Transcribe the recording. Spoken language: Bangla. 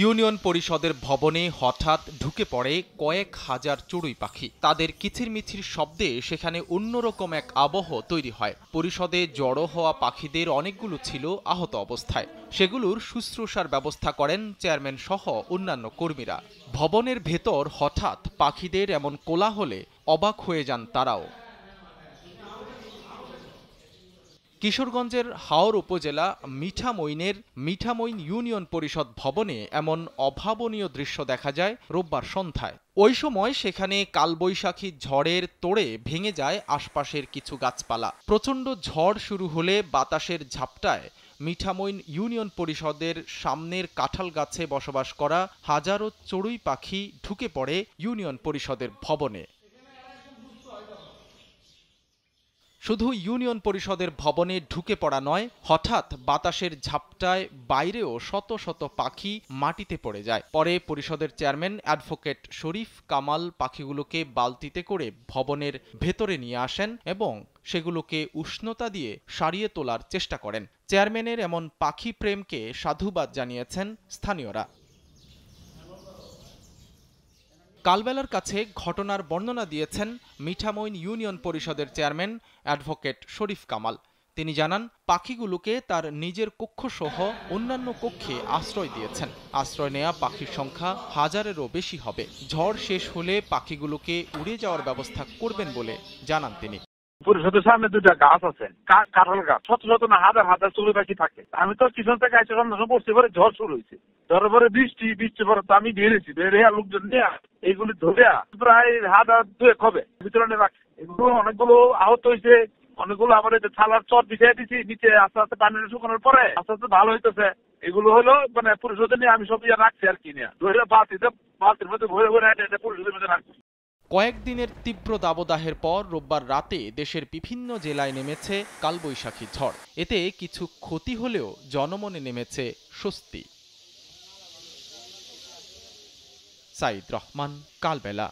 ইউনিয়ন পরিষদের ভবনে হঠাৎ ঢুকে পড়ে কয়েক হাজার চড়ুই পাখি তাদের মিছির শব্দে সেখানে অন্যরকম এক আবহ তৈরি হয় পরিষদে জড়ো হওয়া পাখিদের অনেকগুলো ছিল আহত অবস্থায় সেগুলোর শুশ্রূষার ব্যবস্থা করেন চেয়ারম্যান সহ অন্যান্য কর্মীরা ভবনের ভেতর হঠাৎ পাখিদের এমন কোলাহলে অবাক হয়ে যান তারাও কিশোরগঞ্জের হাওর উপজেলা মিঠামইনের মিঠামইন ইউনিয়ন পরিষদ ভবনে এমন অভাবনীয় দৃশ্য দেখা যায় রোববার সন্ধ্যায় ওই সময় সেখানে কালবৈশাখী ঝড়ের তোড়ে ভেঙে যায় আশপাশের কিছু গাছপালা প্রচণ্ড ঝড় শুরু হলে বাতাসের ঝাপটায় মিঠামইন ইউনিয়ন পরিষদের সামনের কাঁঠাল গাছে বসবাস করা হাজারো চড়ুই পাখি ঢুকে পড়ে ইউনিয়ন পরিষদের ভবনে শুধু ইউনিয়ন পরিষদের ভবনে ঢুকে পড়া নয় হঠাৎ বাতাসের ঝাপটায় বাইরেও শত শত পাখি মাটিতে পড়ে যায় পরে পরিষদের চেয়ারম্যান অ্যাডভোকেট শরীফ কামাল পাখিগুলোকে বালতিতে করে ভবনের ভেতরে নিয়ে আসেন এবং সেগুলোকে উষ্ণতা দিয়ে সারিয়ে তোলার চেষ্টা করেন চেয়ারম্যানের এমন পাখি প্রেমকে সাধুবাদ জানিয়েছেন স্থানীয়রা কালবেলার কাছে ঘটনার বর্ণনা দিয়েছেন মিঠামইন ইউনিয়ন পরিষদের চেয়ারম্যান অ্যাডভোকেট শরীফ কামাল তিনি জানান পাখিগুলোকে তার নিজের কক্ষসহ অন্যান্য কক্ষে আশ্রয় দিয়েছেন আশ্রয় নেয়া পাখির সংখ্যা হাজারেরও বেশি হবে ঝড় শেষ হলে পাখিগুলোকে উড়ে যাওয়ার ব্যবস্থা করবেন বলে জানান তিনি পরিষদের সামনে দুটা গাছ আছে কাঁঠাল গাছ শত শত না হাজার হাজার চড়ুই পাখি থাকে আমি তো কিছু থেকে আইসে সন্ধান করছি পরে ঝড় শুরু হয়েছে ঝড়ের পরে বৃষ্টি বৃষ্টি পরে তো আমি বেড়েছি বেড়ে লোকজন নিয়ে এইগুলি ধরে প্রায় হাজার দুয়েক হবে বিতরণে রাখছে এগুলো অনেকগুলো আহত হয়েছে অনেকগুলো আমার এতে ছালার চট বিছিয়ে দিছি নিচে আস্তে আস্তে পানি শুকানোর পরে আস্তে আস্তে ভালো হইতেছে এগুলো হলো মানে পরিশোধে নিয়ে আমি সব ইয়ে রাখছি আর কি নিয়ে ধরে বাতিতে বাতির মধ্যে ভরে ভরে পরিশোধের মধ্যে রাখছি কয়েকদিনের তীব্র দাবদাহের পর রোববার রাতে দেশের বিভিন্ন জেলায় নেমেছে কালবৈশাখী ঝড় এতে কিছু ক্ষতি হলেও জনমনে নেমেছে স্বস্তি সাইদ রহমান কালবেলা